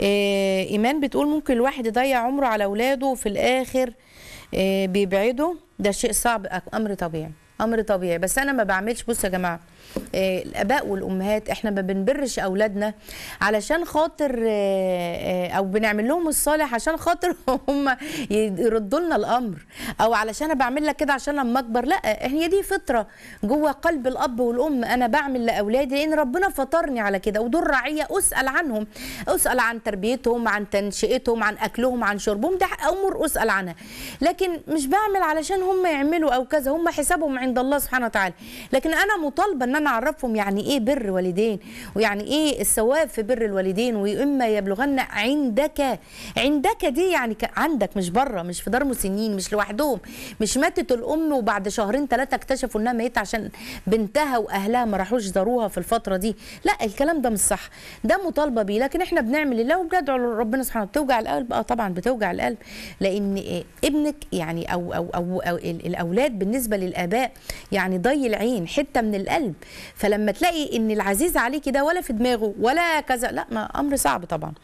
آه، ايمان بتقول ممكن الواحد يضيع عمره على اولاده وفي الاخر آه، بيبعده ده شيء صعب امر طبيعي امر طبيعي بس انا ما بعملش بصوا يا جماعه آه، الاباء والامهات احنا ما بنبرش اولادنا علشان خاطر آه، آه، او بنعمل لهم الصالح عشان خاطر هم يردوا لنا الامر او علشان انا بعمل لك كده عشان لما اكبر لا هي دي فطره جوه قلب الاب والام انا بعمل لاولادي لان ربنا فطرني على كده ودول رعيه اسال عنهم اسال عن تربيتهم عن تنشئتهم عن اكلهم عن شربهم ده امور اسال عنها لكن مش بعمل علشان هم يعملوا او كذا هم حسابهم عند الله سبحانه وتعالى لكن انا مطالبه ان انا اعرفهم يعني ايه بر والدين ويعني ايه الثواب في بر الوالدين واما يبلغن عندك عندك دي يعني عندك مش بره مش في دار مسنين مش لوحدهم مش ماتت الام وبعد شهرين ثلاثه اكتشفوا انها ميته عشان بنتها واهلها ما راحوش زاروها في الفتره دي لا الكلام ده مش صح ده مطالبه بيه لكن احنا بنعمل الله وبندعو لربنا سبحانه بتوجع القلب اه طبعا بتوجع القلب لان ابنك يعني او او او, أو الاولاد بالنسبه للاباء يعني ضي العين حته من القلب فلما تلاقي ان العزيز عليكي ده ولا في دماغه ولا كذا لا ما امر صعب طبعا